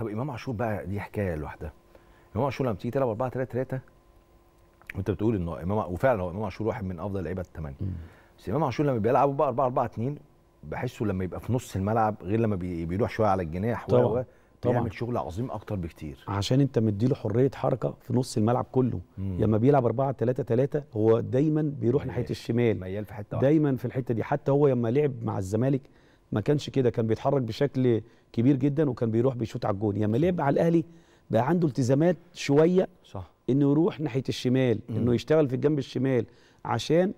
طب امام عاشور بقى دي حكايه لوحدها امام عاشور لما بتيجي تلعب 4 3 3 وانت بتقول ان امام وفعلا هو امام عاشور واحد من افضل لعيبه الثمانيه بس امام عاشور لما بيلعبوا بقى 4 4 2 بحسه لما يبقى في نص الملعب غير لما بيروح شويه على الجناح طبعا طبعا بيعمل شغل عظيم اكتر بكتير عشان انت مديله حريه حركه في نص الملعب كله لما بيلعب 4 3 3 هو دايما بيروح ناحيه الشمال ميال في حته دايما في الحته دي حتى هو لما لعب مع الزمالك ما كانش كده كان بيتحرك بشكل كبير جدا وكان بيروح بيشوط على الجون لما لعب على الاهلي بقى عنده التزامات شويه صح انه يروح ناحيه الشمال مم. انه يشتغل في الجنب الشمال عشان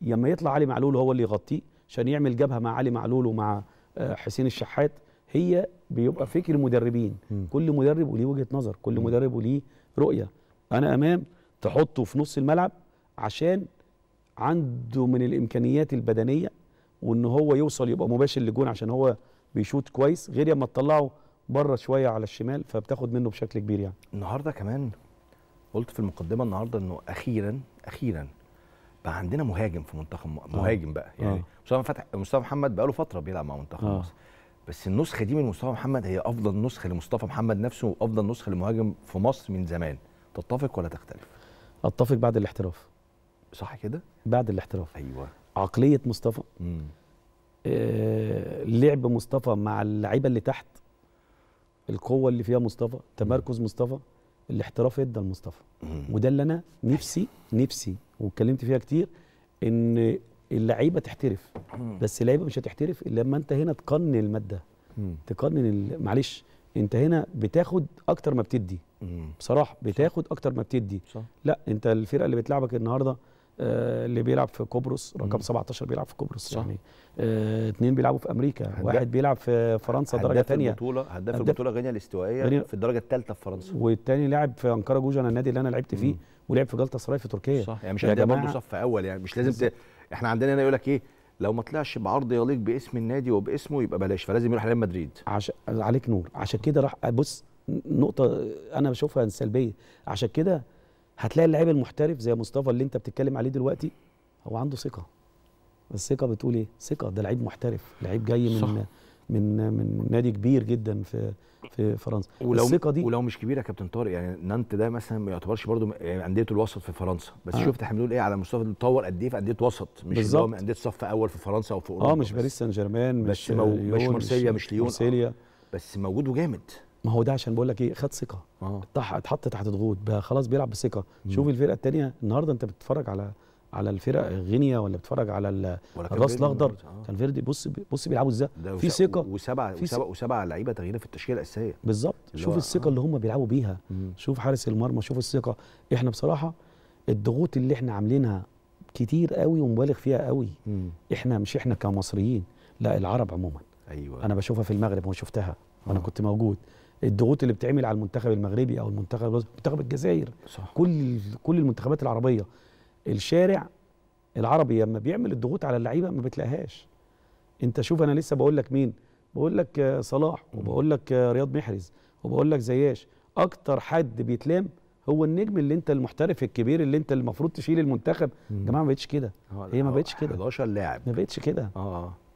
لما يطلع علي معلول هو اللي يغطيه عشان يعمل جبهه مع علي معلول ومع آه، حسين الشحات هي بيبقى فكر مدربين مم. كل مدرب وليه وجهه نظر كل مم. مدرب وليه رؤيه انا امام تحطه في نص الملعب عشان عنده من الامكانيات البدنيه وان هو يوصل يبقى مباشر للجون عشان هو بيشوط كويس غير لما تطلعه بره شويه على الشمال فبتاخد منه بشكل كبير يعني النهارده كمان قلت في المقدمه النهارده انه اخيرا اخيرا بقى عندنا مهاجم في منتخب مهاجم بقى يعني آه. مصطفى فتح مصطفى محمد بقى له فتره بيلعب مع منتخب آه. مصر بس النسخه دي من مصطفى محمد هي افضل نسخه لمصطفى محمد نفسه وافضل نسخه لمهاجم في مصر من زمان تتفق ولا تختلف اتفق بعد الاحتراف صح كده بعد الاحتراف ايوه عقليه مصطفى آه لعب مصطفى مع اللعيبه اللي تحت القوه اللي فيها مصطفى تمركز مصطفى الاحتراف ادى لمصطفى وده اللي انا نفسي نفسي واتكلمت فيها كتير ان اللعيبه تحترف بس اللعيبه مش هتحترف الا لما انت هنا تقنن الماده تقنن معلش انت هنا بتاخد اكتر ما بتدي بصراحه بتاخد اكتر ما بتدي صح. لا انت الفرقه اللي بتلعبك النهارده آه، اللي بيلعب في قبرص رقم 17 بيلعب في قبرص صح. يعني اثنين آه، بيلعبوا في امريكا واحد بيلعب في فرنسا درجه ثانيه البطوله هداف البطوله غينيا الاستوائيه غنية في الدرجه الثالثه في فرنسا والثاني لاعب في انقره جوجا النادي اللي انا لعبت فيه ولعب في جلطه سراي في تركيا صح يعني مش هداف برضه صف اول يعني مش لازم ت... احنا عندنا هنا يقول لك ايه لو ما طلعش بعرض يليق باسم النادي وباسمه يبقى بلاش فلازم يروح ريال مدريد عش... عليك نور عشان كده راح بص نقطه انا بشوفها سلبيه عشان كده هتلاقي اللعيب المحترف زي مصطفى اللي انت بتتكلم عليه دلوقتي هو عنده ثقه الثقه بتقول ايه ثقه ده لعيب محترف لعيب جاي من صح. من من نادي كبير جدا في في فرنسا ولو الثقه دي ولو مش كبيره يا كابتن طارق يعني نانت ده مثلا ما يعتبرش برضه يعني انديه الوسط في فرنسا بس آه. شفت احنا بنقول ايه على مصطفى تطور قد ايه في انديه وسط مش هو انديه صف اول في فرنسا او في آه، اوروبا اه مش باريس سان جيرمان مش مش, مارسيليا مش ليون مارسيليا آه. بس موجود وجامد ما هو ده عشان بقول لك ايه خد ثقه اه اتحط تحت ضغوط بقى خلاص بيلعب بثقه شوف الفرقه الثانيه النهارده انت بتتفرج على على الفرق غينيا ولا بتتفرج على الراس الاخضر آه. كان فيردي بص بص بيلعبوا ازاي في ثقه وسبعه وسبعه وسبعه لعيبه تغيير في التشكيله الاساسيه بالظبط شوف الثقه آه. اللي هم بيلعبوا بيها مم. شوف حارس المرمى شوف الثقه احنا بصراحه الضغوط اللي احنا عاملينها كتير قوي ومبالغ فيها قوي مم. احنا مش احنا كمصريين لا العرب عموما ايوه انا بشوفها في المغرب وشفتها وانا آه. كنت موجود الضغوط اللي بتعمل على المنتخب المغربي او المنتخب منتخب الجزائر صح. كل كل المنتخبات العربيه الشارع العربي لما بيعمل الضغوط على اللعيبه ما بتلاقيهاش انت شوف انا لسه بقول لك مين بقول لك آه، صلاح وبقول لك آه، رياض محرز وبقول لك زياش اكتر حد بيتلام هو النجم اللي انت المحترف الكبير اللي انت المفروض تشيل المنتخب يا جماعه ما بقتش كده هي ما بقتش كده 11 لاعب ما بقتش كده اه